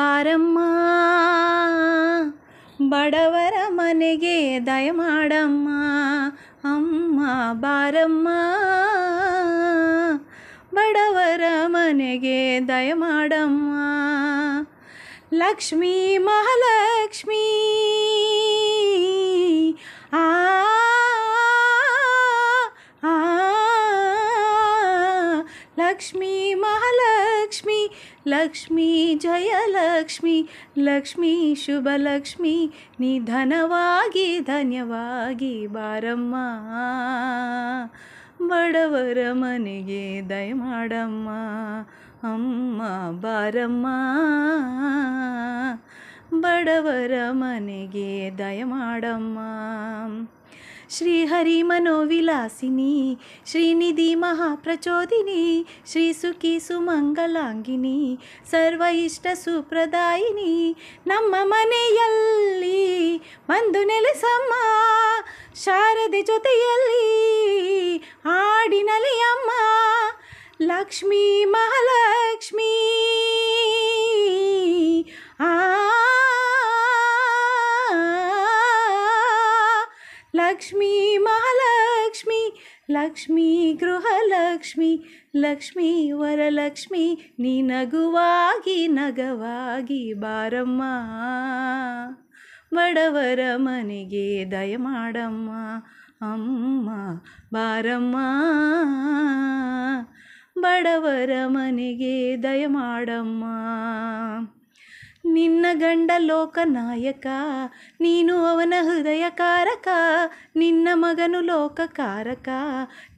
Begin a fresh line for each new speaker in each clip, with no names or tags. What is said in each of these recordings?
ಬಾರಮ್ಮಾ ಬಡವರ ಮನೆಗೆ ದಯಮಾಡಮ್ಮ ಅಮ್ಮ ಬಾರಮ್ಮ ಬಡವರ ಮನೆಗೆ ದಯಮಾಡಮ್ಮ ಲಕ್ಷ್ಮೀ ಮಹಾಲಕ್ಷ್ಮೀ ಆ ಲಕ್ಷ್ಮೀ ಮ ಲಕ್ಷ್ಮೀ ಜಯಲಕ್ಷ್ಮಿ ಲಕ್ಷ್ಮೀ ಶುಭಲಕ್ಷ್ಮಿ ನಿಧನವಾಗಿ ಧನ್ಯವಾಗಿ ಬಾರಮ್ಮ ಬಡವರ ಮನೆಗೆ ದಯಮಾಡಮ್ಮ ಅಮ್ಮ ಬಾರಮ್ಮ ಬಡವರ ಮನೆಗೆ ದಯಮಾಡಮ್ಮ ಶ್ರೀಹರಿ ಮನೋವಿಲಾಸಿನಿ ಶ್ರೀನಿಧಿ ಮಹಾಪ್ರಚೋದಿನಿ ಶ್ರೀ ಸುಖಿ ಸುಮಂಗಲಾಂಗಿನಿ ಸರ್ವ ಇಷ್ಟ ಸುಪ್ರದಾಯಿನಿ ನಮ್ಮ ಮನೆಯಲ್ಲಿ ಬಂದು ನೆಲೆಸಮ್ಮ ಶಾರದೆ ಜೊತೆಯಲ್ಲಿ ಹಾಡಿನಲಿ ಲಕ್ಷ್ಮೀ ಮಹಾಲಯ ಲಕ್ಷ್ಮೀ ಮಹಾಲಕ್ಷ್ಮಿ ಲಕ್ಷ್ಮೀ ಗೃಹಲಕ್ಷ್ಮಿ ಲಕ್ಷ್ಮೀ ವರಲಕ್ಷ್ಮಿ ನೀ ನಗುವಾಗಿ ನಗವಾಗಿ ಬಾರಮ್ಮ ಬಡವರ ಮನೆಗೆ ದಯಮಾಡಮ್ಮ ಅಮ್ಮ ಬಾರಮ್ಮ ಬಡವರ ಮನೆಗೆ ದಯಮಾಡಮ್ಮ ನಿನ್ನ ಗಂಡ ಲೋಕ ನಾಯಕ ನೀನು ಅವನ ಹೃದಯ ಕಾರಕ ನಿನ್ನ ಮಗನು ಲೋಕಕಾರಕ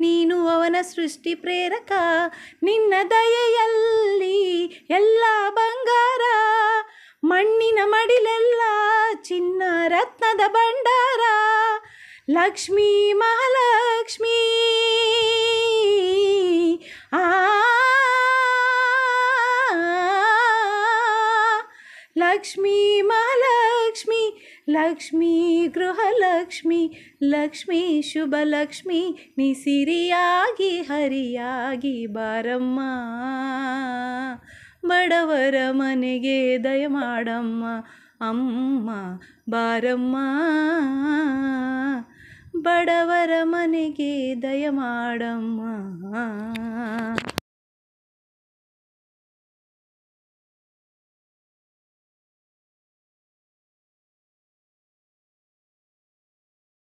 ನೀನು ಅವನ ಸೃಷ್ಟಿ ಪ್ರೇರಕ ನಿನ್ನ ದಯೆಯಲ್ಲಿ ಎಲ್ಲ ಬಂಗಾರ ಮಣ್ಣಿನ ಮಡಿಲೆಲ್ಲ ಚಿನ್ನ ರತ್ನದ ಭಂಡಾರ ಲಕ್ಷ್ಮೀ ಮಹಾಲಕ್ಷ್ಮೀ ಲಕ್ಷ್ಮೀ ಮಹಾಲಕ್ಷ್ಮಿ ಲಕ್ಷ್ಮೀ ಗೃಹಲಕ್ಷ್ಮಿ ಲಕ್ಷ್ಮೀ ಶುಭಲಕ್ಷ್ಮಿ ನಿಸಿರಿಯಾಗಿ ಹರಿಯಾಗಿ ಬಾರಮ್ಮ ಬಡವರ ಮನೆಗೆ ದಯಮಾಡಮ್ಮ ಅಮ್ಮ ಬಾರಮ್ಮ ಬಡವರ ಮನೆಗೆ ದಯಮಾಡಮ್ಮ